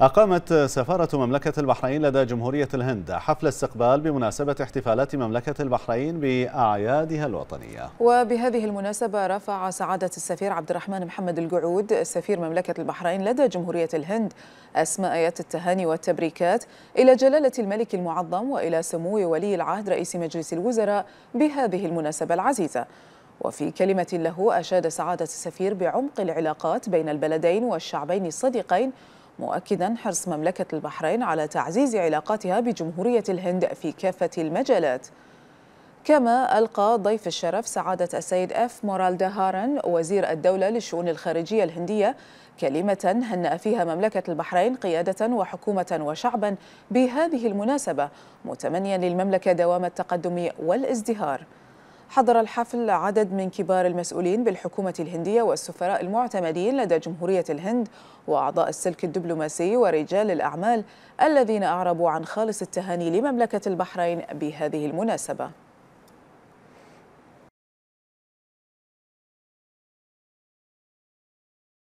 أقامت سفارة مملكة البحرين لدى جمهورية الهند حفل استقبال بمناسبة احتفالات مملكة البحرين بأعيادها الوطنية وبهذه المناسبة رفع سعادة السفير عبد الرحمن محمد القعود سفير مملكة البحرين لدى جمهورية الهند أسماء آيات التهاني والتبريكات إلى جلالة الملك المعظم وإلى سمو ولي العهد رئيس مجلس الوزراء بهذه المناسبة العزيزة وفي كلمة له أشاد سعادة السفير بعمق العلاقات بين البلدين والشعبين الصديقين مؤكدا حرص مملكة البحرين على تعزيز علاقاتها بجمهورية الهند في كافة المجالات كما ألقى ضيف الشرف سعادة السيد أف مورال دهارن وزير الدولة للشؤون الخارجية الهندية كلمة هنأ فيها مملكة البحرين قيادة وحكومة وشعبا بهذه المناسبة متمنيا للمملكة دوام التقدم والازدهار حضر الحفل عدد من كبار المسؤولين بالحكومة الهندية والسفراء المعتمدين لدى جمهورية الهند وأعضاء السلك الدبلوماسي ورجال الأعمال الذين أعربوا عن خالص التهاني لمملكة البحرين بهذه المناسبة